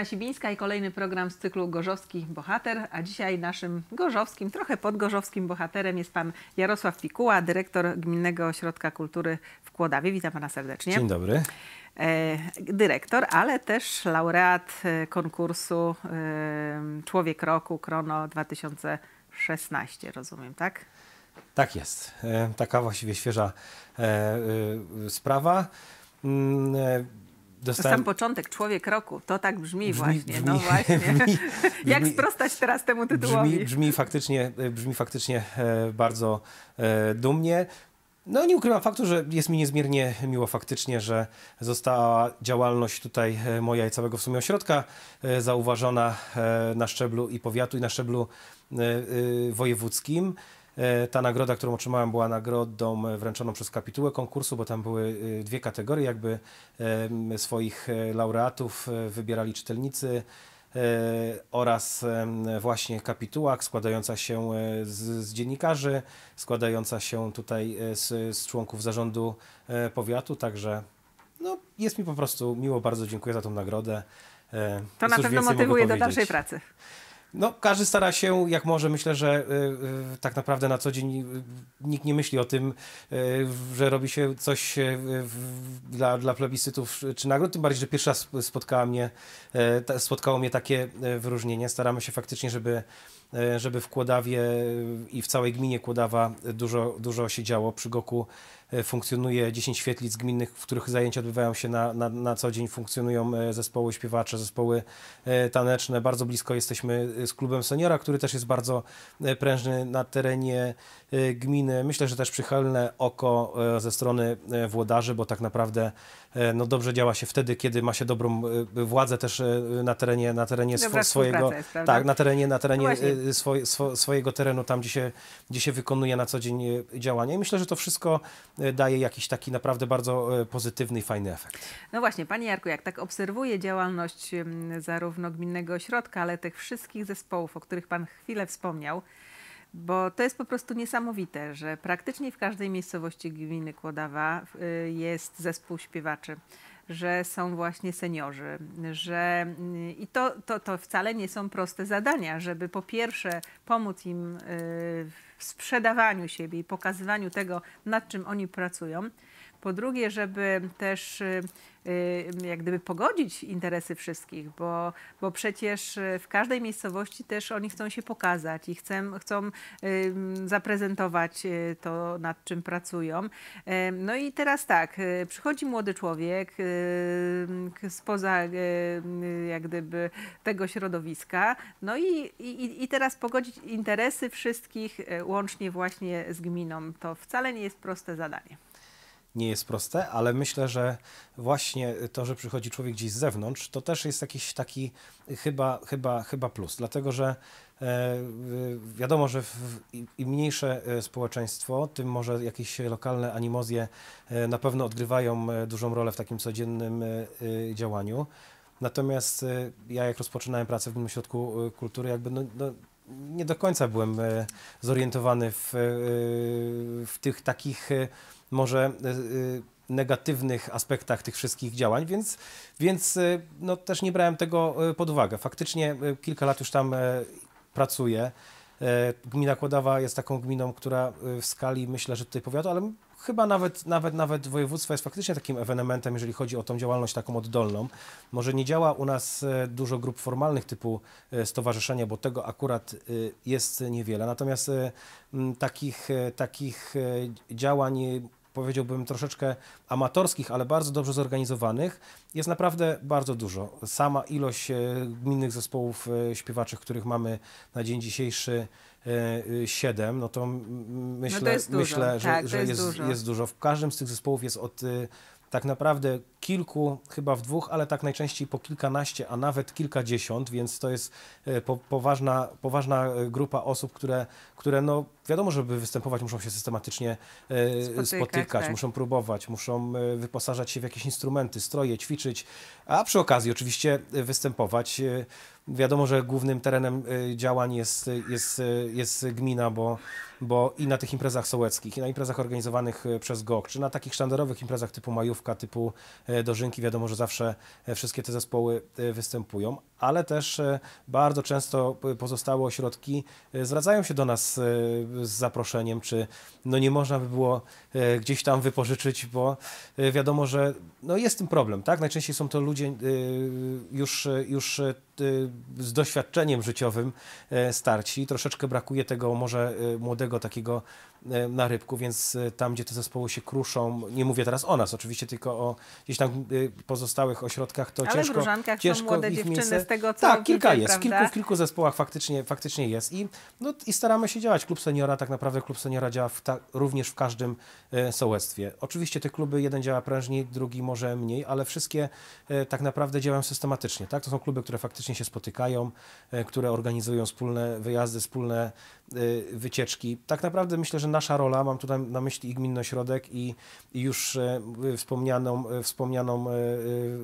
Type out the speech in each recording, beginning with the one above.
Krystyna Sibińska i kolejny program z cyklu Gorzowski Bohater, a dzisiaj naszym gorzowskim, trochę podgorzowskim bohaterem jest pan Jarosław Pikuła, dyrektor Gminnego Ośrodka Kultury w Kłodawie. Witam pana serdecznie. Dzień dobry. E, dyrektor, ale też laureat e, konkursu e, Człowiek Roku Krono 2016, rozumiem, tak? Tak jest. Taka właściwie świeża sprawa. Mm, dostałem... To sam początek, Człowiek Roku, to tak brzmi, brzmi właśnie. No brzmi, no właśnie. Brzmi, Jak sprostać teraz temu tytułowi? Brzmi, faktycznie, e, brzmi faktycznie e, bardzo e, dumnie. No nie ukrywam faktu, że jest mi niezmiernie miło faktycznie, że została działalność tutaj moja i całego w sumie ośrodka zauważona na szczeblu i powiatu i na szczeblu wojewódzkim. E, ta nagroda, którą otrzymałem, była nagrodą wręczoną przez kapitułę konkursu, bo tam były e, dwie kategorie, jakby e, swoich laureatów wybierali czytelnicy oraz właśnie kapituła składająca się z, z, dziennikarzy, składająca się tutaj z, z członków zarządu powiatu, także no, jest mi po prostu miło, bardzo dziękuję za tą nagrodę. To Cóż na pewno motywuje do dalszej pracy. No, każdy stara się jak może. Myślę, że y, y tak naprawdę na co dzień y, nikt nie myśli o tym, y, że robi się coś y, dla, dla plebiscytów czy nagród. Tym bardziej, że pierwszy raz spotkała mnie, e, ta, spotkało mnie takie e, wyróżnienie. Staramy się faktycznie, żeby e, żeby w Kłodawie i w całej gminie Kłodawa dużo, dużo się działo przy Goku E, funkcjonuje 10 świetlic gminnych, w których zajęcia odbywają się na, na, na co dzień, funkcjonują e, zespoły śpiewacze, zespoły e, taneczne. Bardzo blisko jesteśmy z klubem seniora, który też jest bardzo prężny na terenie gminy. Myślę, że też przychylne oko ze strony włodarzy, bo tak naprawdę no dobrze działa się wtedy, kiedy ma się dobrą władzę też na terenie, na terenie no, swojego jest, tak, na terenie, na terenie no swo, swojego terenu, tam gdzie się, gdzie się wykonuje na co dzień działania. I myślę, że to wszystko daje jakiś taki naprawdę bardzo e, pozytywny i fajny efekt. No właśnie, Panie Jarku, jak tak obserwuję działalność zarówno Gminnego Ośrodka, ale tych wszystkich zespołów, o których Pan chwilę wspomniał, bo to jest po prostu niesamowite, że praktycznie w każdej miejscowości gminy Kłodawa e, jest zespół śpiewaczy że są właśnie seniorzy, że i to, to, to wcale nie są proste zadania, żeby po pierwsze pomóc im y, w sprzedawaniu siebie i pokazywaniu tego, nad czym oni pracują, po drugie, żeby też y, y, jak gdyby pogodzić interesy wszystkich, bo, bo przecież y, w każdej miejscowości też oni chcą się pokazać i chcą, chcą zaprezentować to, nad czym pracują. No i teraz tak, przychodzi młody człowiek spoza jak gdyby tego środowiska, no i, i, i teraz pogodzić interesy wszystkich, łącznie właśnie z gminą, to wcale nie jest proste zadanie nie jest proste, ale myślę, że właśnie to, że przychodzi człowiek gdzieś z zewnątrz, to też jest jakiś taki chyba, chyba, chyba plus, dlatego że e, Wiadomo, że im mniejsze e, społeczeństwo, tym może jakieś lokalne animozje e, na pewno odgrywają dużą rolę w takim codziennym działaniu. Natomiast ja jak rozpoczynałem pracę w Gminnym ośrodku Kultury, jakby no, no, nie do końca byłem zorientowany w, w tych takich może e, e, negatywnych aspektach tych wszystkich działań, więc, więc e, no, też nie brałem tego pod uwagę. Faktycznie kilka lat już tam pracuję. Gmina Kłodawa jest taką gminą, która w skali myślę, że tutaj powiatu, ale chyba nawet, nawet, nawet województwo jest faktycznie takim ewenementem, jeżeli chodzi o tą działalność taką oddolną. Może nie działa u nas dużo grup formalnych typu stowarzyszenia, bo tego akurat jest niewiele. Natomiast takich, takich działań powiedziałbym troszeczkę amatorskich, ale bardzo dobrze zorganizowanych, jest naprawdę bardzo dużo. Sama ilość e, gminnych zespołów e, śpiewaczych, których mamy na dzień dzisiejszy 7, e, y, no to myślę, no to myślę że, tak, że jest, jest, dużo. jest dużo. W każdym z tych zespołów jest od y, tak naprawdę kilku, chyba w dwóch, ale tak najczęściej po kilkanaście, a nawet kilkadziesiąt, więc to jest poważna, poważna grupa osób, które, które no Wiadomo, żeby występować, muszą się systematycznie e, spotykać, spotykać tak. muszą próbować, muszą e, wyposażać się w jakieś instrumenty, stroje, ćwiczyć, a przy okazji oczywiście e, występować. Wiadomo, że głównym terenem działań jest, jest, jest gmina, bo, bo i na tych imprezach sołeckich, i na imprezach organizowanych przez GOK, czy na takich sztandarowych imprezach typu majówka, typu dożynki, wiadomo, że zawsze wszystkie te zespoły występują, ale też bardzo często pozostałe ośrodki zwracają się do nas z zaproszeniem, czy no nie można by było e, gdzieś tam wypożyczyć, bo e, wiadomo, że no jest tym problem, tak? Najczęściej są to ludzie e, już, już Y, z doświadczeniem życiowym e, starci. Troszeczkę brakuje tego może e, młodego takiego e, narybku, więc tam, gdzie te zespoły się kruszą, nie mówię teraz o nas oczywiście, tylko o gdzieś tam pozostałych ośrodkach, to Ale ciężko... Ale w Różankach ciężko są młode dziewczyny miejsce... z tego, co Tak, kilka jest. Kilku, w kilku zespołach faktycznie, faktycznie jest. I, no, I staramy się działać. Klub Seniora, tak naprawdę Klub Seniora działa w ta, również w każdym e, sołectwie. Oczywiście te kluby, jeden działa prężniej, drugi może mniej, ale wszystkie e, tak naprawdę działają systematycznie. Tak? To są kluby, które faktycznie się spotykają, e, które organizują wspólne wyjazdy, wspólne e, wycieczki. Tak naprawdę myślę, że nasza rola, mam tutaj na myśli i Gminny Ośrodek i, i już e, wspomnianą, wspomnianą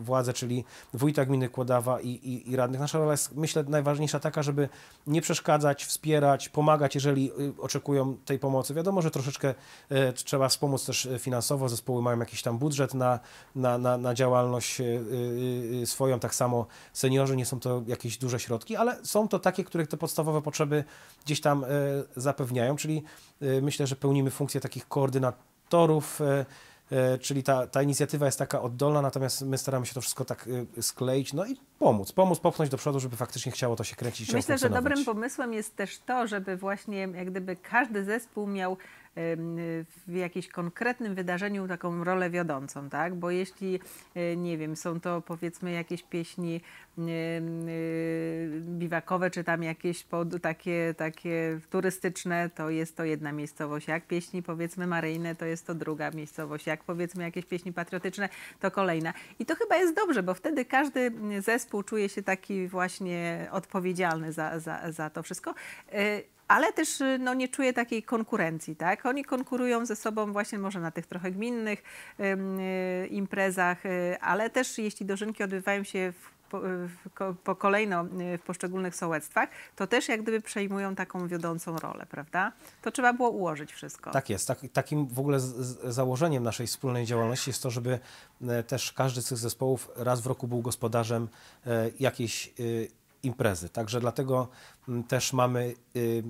władzę, czyli wójta gminy Kłodawa i, i, i radnych, nasza rola jest myślę najważniejsza taka, żeby nie przeszkadzać, wspierać, pomagać, jeżeli oczekują tej pomocy. Wiadomo, że troszeczkę trzeba wspomóc też finansowo, zespoły mają jakiś tam budżet na, na, na, na działalność swoją, tak samo seniorzy nie są to jakieś duże środki, ale są to takie, których te podstawowe potrzeby gdzieś tam e, zapewniają, czyli e, myślę, że pełnimy funkcję takich koordynatorów, e, czyli ta, ta inicjatywa jest taka oddolna, natomiast my staramy się to wszystko tak skleić, no i pomóc, pomóc popchnąć do przodu, żeby faktycznie chciało to się kręcić. Myślę, że dobrym pomysłem jest też to, żeby właśnie jak gdyby każdy zespół miał w jakimś konkretnym wydarzeniu taką rolę wiodącą, tak? Bo jeśli, e, nie wiem, są to powiedzmy jakieś pieśni e, biwakowe, czy tam jakieś pod, takie, takie turystyczne, to jest to jedna miejscowość. Jak pieśni powiedzmy maryjne, to jest to druga miejscowość. Jak powiedzmy jakieś pieśni patriotyczne, to kolejna. I to chyba jest dobrze, bo wtedy każdy zespół czuje się taki właśnie odpowiedzialny za, za, za to wszystko. E, ale też y, no, nie czuję takiej konkurencji. Tak? Oni konkurują ze sobą właśnie może na tych trochę gminnych yy, imprezach, yy, ale też jeśli dożynki odbywają się w po, y, po kolejno y, w poszczególnych sołectwach, to też jak gdyby przejmują taką wiodącą rolę, prawda? To trzeba było ułożyć wszystko. Tak jest. Tak, takim w ogóle z, z założeniem naszej wspólnej działalności jest to, żeby e, też każdy z tych zespołów raz w roku był gospodarzem e, jakiejś imprezy. Także dlatego mm, też mamy y,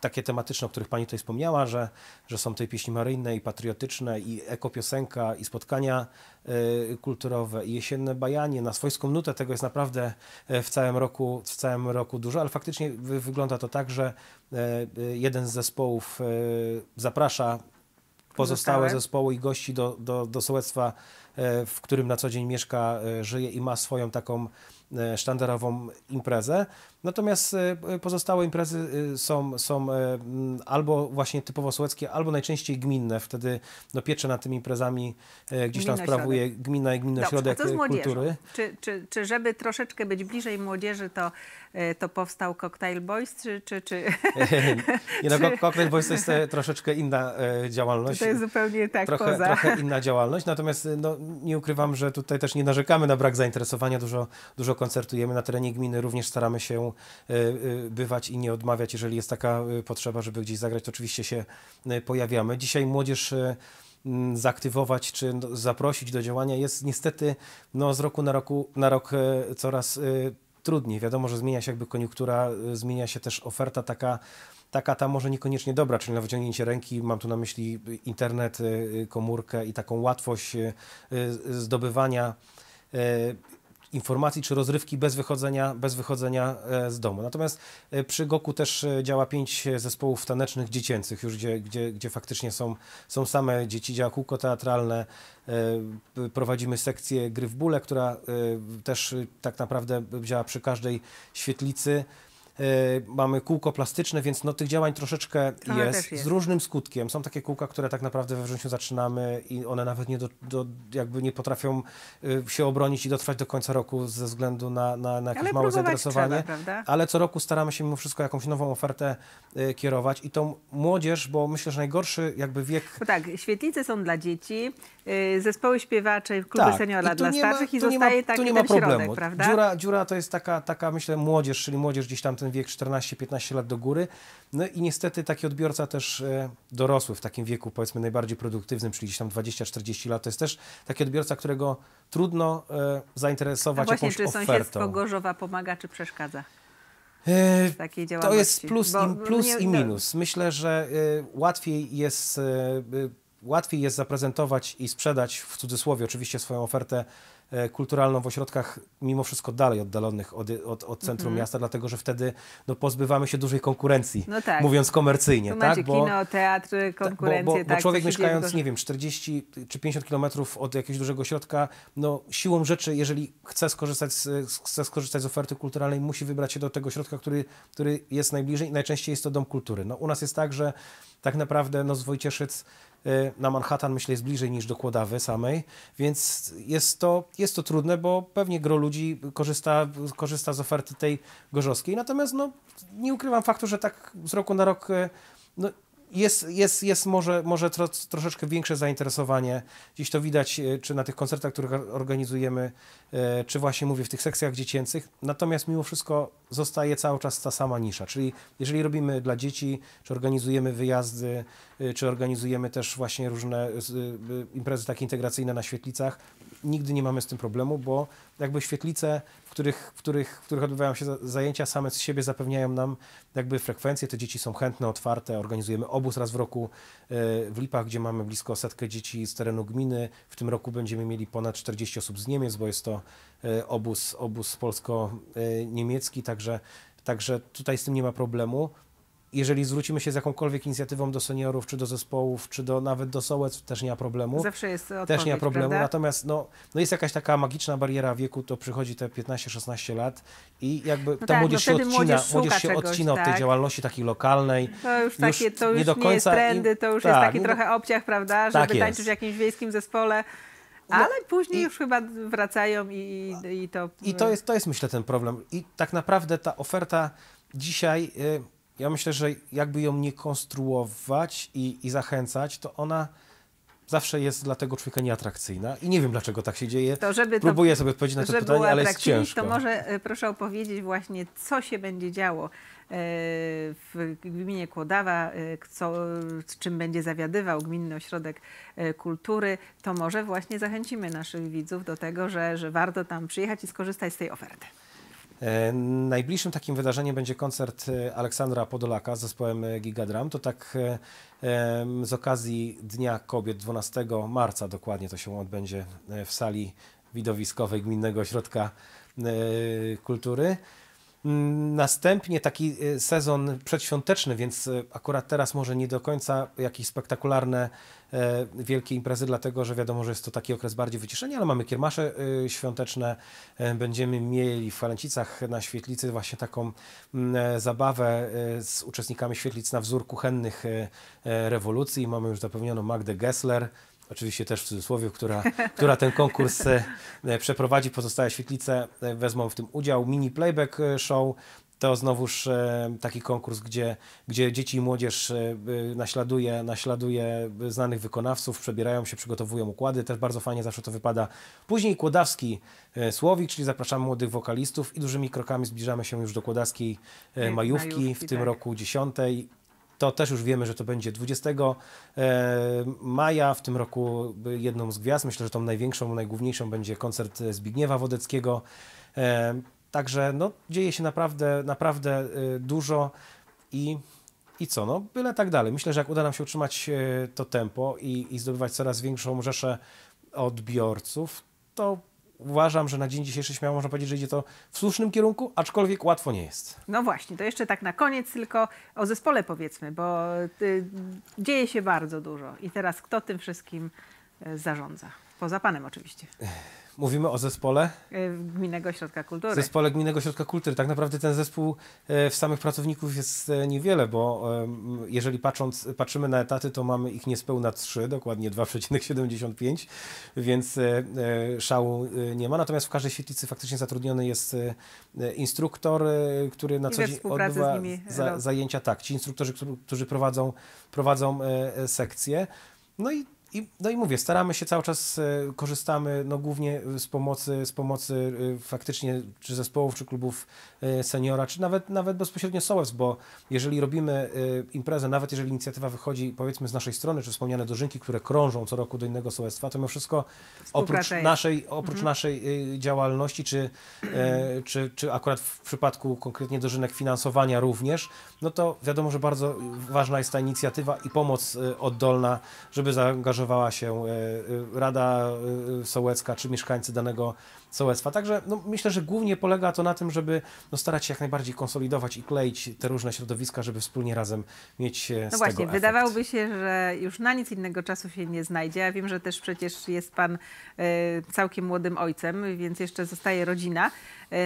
takie tematyczne, o których Pani tutaj wspomniała, że, że są tutaj pieśni maryjne i patriotyczne i ekopiosenka i spotkania y, kulturowe i jesienne bajanie. Na swojską nutę tego jest naprawdę e, w całym roku, w całym roku dużo, ale faktycznie wygląda to tak, że e, y, jeden z zespołów e, zaprasza pozostałe Zostałe. zespoły i gości do, do, do sołectwa, w którym na co dzień mieszka, żyje i ma swoją taką E, sztandarową imprezę. Natomiast e, pozostałe imprezy e, są, są albo właśnie typowo sołeckie, albo najczęściej gminne. Wtedy no, piecze nad tymi imprezami gdzieś tam sprawuje gmina i gminny Dobrze, ośrodek kultury. Czy, czy, czy żeby troszeczkę być bliżej młodzieży, to, to powstał Cocktail Boys? Czy, czy, czy... Nie, no, Cocktail Boys to jest troszeczkę inna działalność. To jest zupełnie tak trochę, poza. Trochę inna działalność, natomiast no, nie ukrywam, że tutaj też nie narzekamy na brak zainteresowania. Dużo, dużo koncertujemy na terenie gminy, również staramy się e, e, bywać i nie odmawiać, jeżeli jest taka e, potrzeba, żeby gdzieś zagrać, to oczywiście się pojawiamy. Dzisiaj młodzież zaktywować czy no, zaprosić do działania jest niestety no, z roku na, roku na rok coraz trudniej. Wiadomo, że zmienia się jakby koniunktura, zmienia się też oferta taka, taka ta może niekoniecznie dobra, czyli na wyciągnięcie ręki, mam tu na myśli internet, komórkę i taką łatwość zdobywania informacji czy rozrywki bez wychodzenia, bez wychodzenia e, z domu. Natomiast e, przy Goku też e, działa pięć zespołów tanecznych dziecięcych, już gdzie, gdzie, gdzie faktycznie są, są same dzieci, działa kółko teatralne, prowadzimy sekcję gry w bóle, która też tak naprawdę działa przy każdej świetlicy. Y, mamy kółko plastyczne, więc no, tych działań troszeczkę jest, jest, z różnym skutkiem. Są takie kółka, które tak naprawdę we wrześniu zaczynamy i one nawet nie, do, do, jakby nie potrafią y, się obronić i dotrwać do końca roku ze względu na, na, na jakieś Ale małe zainteresowanie. Ale co roku staramy się mimo wszystko jakąś nową ofertę y, kierować i tą młodzież, bo myślę, że najgorszy jakby wiek... No tak, świetlice są dla dzieci, zespoły śpiewacze, kluby tak, seniora dla starszych ma, i zostaje ma, taki ma problemu. środek, prawda? Dziura, dziura to jest taka, taka myślę młodzież, czyli młodzież gdzieś tam ten wiek 14-15 lat do góry. No i niestety taki odbiorca też e, dorosły w takim wieku, powiedzmy najbardziej produktywnym, czyli gdzieś tam 20-40 lat, to jest też taki odbiorca, którego trudno e, zainteresować A właśnie, jakąś ofertą. Właśnie, czy sąsiedztwo Gorzowa pomaga czy przeszkadza? E, to jest plus, plus i minus. Myślę, że łatwiej jest łatwiej jest zaprezentować i sprzedać, w cudzysłowie oczywiście, swoją ofertę e, kulturalną w ośrodkach mimo wszystko dalej oddalonych od, od, od centrum mhm. miasta, dlatego że wtedy no, pozbywamy się dużej konkurencji, no tak. mówiąc komercyjnie. Tu tak? bo, kino, teatr, konkurencję. Bo, bo, tak, bo człowiek mieszkając, nie wiem, 40 czy 50 kilometrów od jakiegoś dużego środka, no siłą rzeczy, jeżeli chce skorzystać z, chce skorzystać z oferty kulturalnej, musi wybrać się do tego środka, który, który jest najbliżej i najczęściej jest to Dom Kultury. No, u nas jest tak, że tak naprawdę no, z Wojcieszyc Y, na Manhattan, myślę, jest bliżej niż do Kłodawy samej, więc jest to, jest to trudne, bo pewnie gro ludzi korzysta, korzysta z oferty tej gorzowskiej. Natomiast no, nie ukrywam faktu, że tak z roku na rok y, no, jest, jest, jest może, może tro, troszeczkę większe zainteresowanie. Dziś to widać, e, czy na tych koncertach, które organizujemy, e, czy właśnie mówię w tych sekcjach dziecięcych. Natomiast mimo wszystko zostaje cały czas ta sama nisza. Czyli jeżeli robimy dla dzieci, czy organizujemy wyjazdy, e, czy organizujemy też właśnie różne imprezy takie integracyjne na świetlicach, nigdy nie mamy z tym problemu, bo jakby świetlice, w których, w których, w których odbywają się zajęcia, same z siebie zapewniają nam jakby frekwencję, te dzieci są chętne, otwarte, organizujemy obóz raz w roku e, w Lipach, gdzie mamy blisko setkę dzieci z terenu gminy, w tym roku będziemy mieli ponad 40 osób z Niemiec, bo jest to e, obóz, obóz polsko-niemiecki, e, także Także tutaj z tym nie ma problemu jeżeli zwrócimy się z jakąkolwiek inicjatywą do seniorów, czy do zespołów, czy do, nawet do sołectw, też nie ma problemu. Zawsze jest odpowiedź, Też nie ma problemu, prawda? natomiast no, no jest jakaś taka magiczna bariera wieku, to przychodzi te 15-16 lat i jakby no ta tak, no młodzież, no się odcina, młodzież, młodzież się czegoś, odcina od tak? tej działalności takiej lokalnej. To już, takie, to już nie, do końca, nie jest trendy, to już tak, jest taki no, trochę obciach, prawda, tak żeby tak tańczyć w jakimś wiejskim zespole. No, Ale później i, już chyba wracają i, i, to... I to jest, to jest myślę ten problem. I tak naprawdę ta oferta dzisiaj... Yy, ja myślę, że jakby ją nie konstruować i, i zachęcać, to ona zawsze jest dla tego człowieka nieatrakcyjna i nie wiem dlaczego tak się dzieje. To, żeby Próbuję to, sobie odpowiedzieć na to pytanie, ale jest ciężko. To może e, proszę opowiedzieć właśnie, co się będzie działo e, w gminie Kłodawa, e, co, czym będzie zawiadywał Gminny Ośrodek Kultury, to może właśnie zachęcimy naszych widzów do tego, że, że warto tam przyjechać i skorzystać z tej oferty. E, najbliższym takim wydarzeniem będzie koncert e, Aleksandra Podolaka z zespołem e, Gigadram. To tak z okazji Dnia Kobiet 12 marca dokładnie to się odbędzie w sali widowiskowej Gminnego Ośrodka Kultury. Mm, następnie taki y, sezon przedświąteczny, więc y, akurat teraz może nie do końca jakieś spektakularne e, wielkie imprezy, dlatego że wiadomo, że jest to taki okres bardziej wyciszenia, ale mamy kiermasze y, świąteczne, e, będziemy mieli w Falencicach na Świetlicy właśnie taką mm, e, zabawę z uczestnikami Świetlic na wzór kuchennych rewolucji. Mamy już zapewnioną Magdę Gessler, oczywiście też w cudzysłowie, która, która ten konkurs e, e, przeprowadzi. Pozostałe świetlice e, wezmą w tym udział. Mini playback show to znowuż taki konkurs, gdzie, gdzie dzieci i młodzież naśladuje, naśladuje znanych wykonawców, przebierają się, przygotowują układy. Też bardzo fajnie zawsze to wypada. Później Kłodawski Słowik, czyli zapraszamy młodych wokalistów i dużymi krokami zbliżamy się już do Kłodawskiej Majówki, majówki w tym tak. roku dziesiątej to też już wiemy, że to będzie 20 e, maja w tym roku jedną z gwiazd. Myślę, że tą największą, najgłówniejszą będzie koncert Zbigniewa Wodeckiego. E, także no, dzieje się naprawdę, naprawdę e, dużo i, i co, no byle tak dalej. Myślę, że jak uda nam się utrzymać to tempo i, i zdobywać coraz większą rzeszę odbiorców, to uważam, że na dzień dzisiejszy śmiało można powiedzieć, że idzie to w słusznym kierunku, aczkolwiek łatwo nie jest. No właśnie, to jeszcze tak na koniec tylko o zespole powiedzmy, bo y, dzieje się bardzo dużo i teraz kto tym wszystkim y, zarządza? Poza panem oczywiście. Mówimy o zespole? E, Gminnego Ośrodka Kultury. Zespole Gminnego Ośrodka Kultury. Tak naprawdę ten zespół e, w samych pracowników jest e, niewiele, bo jeżeli patrząc, patrzymy na etaty, to mamy ich niespełna 3, dokładnie 2,75, więc szału nie ma. Natomiast w każdej świetlicy faktycznie zatrudniony jest instruktor, który na I co dzień odbywa za, zajęcia. Tak, ci instruktorzy, którzy prowadzą, prowadzą sekcje. No i i, no i mówię, staramy się cały czas, e, korzystamy no, głównie e, z pomocy, z pomocy e, faktycznie czy zespołów, czy klubów seniora, czy nawet, nawet bezpośrednio SOEWS, bo jeżeli robimy imprezę, nawet jeżeli inicjatywa wychodzi powiedzmy z naszej strony, czy wspomniane dożynki, które krążą co roku do innego sołectwa, to mimo wszystko oprócz naszej, oprócz mhm. naszej działalności, czy, mhm. czy, czy akurat w przypadku konkretnie dożynek finansowania również, no to wiadomo, że bardzo ważna jest ta inicjatywa i pomoc oddolna, żeby zaangażować zaangażowała się e, e, Rada e, Sołecka czy mieszkańcy danego sołectwa. Także no, myślę, że głównie polega to na tym, żeby no, starać się jak najbardziej konsolidować i kleić te różne środowiska, żeby wspólnie razem mieć No właśnie, wydawałoby się, że już na nic innego czasu się nie znajdzie. Ja wiem, że też przecież jest pan całkiem młodym ojcem, więc jeszcze zostaje rodzina.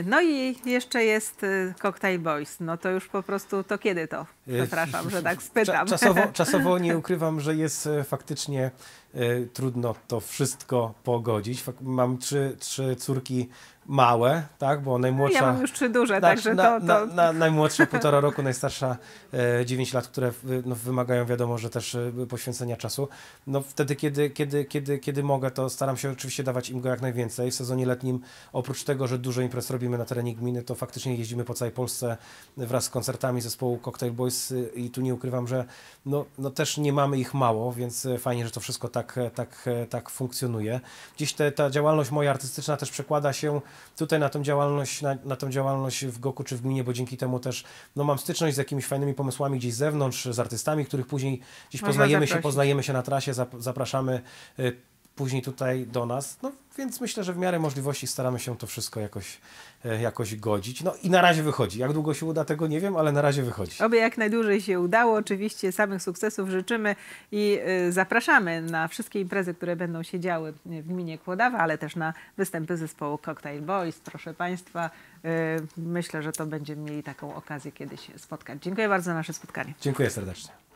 no i jeszcze jest Cocktail Boys. No to już po prostu to kiedy to? Przepraszam, że tak spytam. Czasowo, czasowo nie ukrywam, że jest e, faktycznie Y, trudno to wszystko pogodzić. Mam trzy, trzy córki małe, tak, bo najmłodsza... Ja mam już trzy duże, tak, także na, to... to... Na, na, najmłodsza półtora roku, najstarsza y, dziewięć lat, które no, wymagają wiadomo, że też y, poświęcenia czasu. No wtedy, kiedy, kiedy, kiedy, kiedy mogę, to staram się oczywiście dawać im go jak najwięcej. W sezonie letnim, oprócz tego, że dużo imprez robimy na terenie gminy, to faktycznie jeździmy po całej Polsce wraz z koncertami zespołu Cocktail Boys i tu nie ukrywam, że no, no też nie mamy ich mało, więc fajnie, że to wszystko tak tak, tak, tak funkcjonuje. Gdzieś te, ta działalność moja artystyczna też przekłada się tutaj na tą działalność, na, na tą działalność w Goku czy w gminie, bo dzięki temu też no, mam styczność z jakimiś fajnymi pomysłami gdzieś z zewnątrz, z artystami, których później gdzieś poznajemy się, poznajemy się na trasie, zapraszamy y, później tutaj do nas. No, więc myślę, że w miarę możliwości staramy się to wszystko jakoś, e, jakoś godzić. No i na razie wychodzi. Jak długo się uda, tego nie wiem, ale na razie wychodzi. Oby jak najdłużej się udało. Oczywiście samych sukcesów życzymy i e, zapraszamy na wszystkie imprezy, które będą się działy w gminie Kłodawa, ale też na występy zespołu Cocktail Boys. Proszę Państwa, e, myślę, że to będziemy mieli taką okazję kiedyś spotkać. Dziękuję bardzo za nasze spotkanie. Dziękuję serdecznie.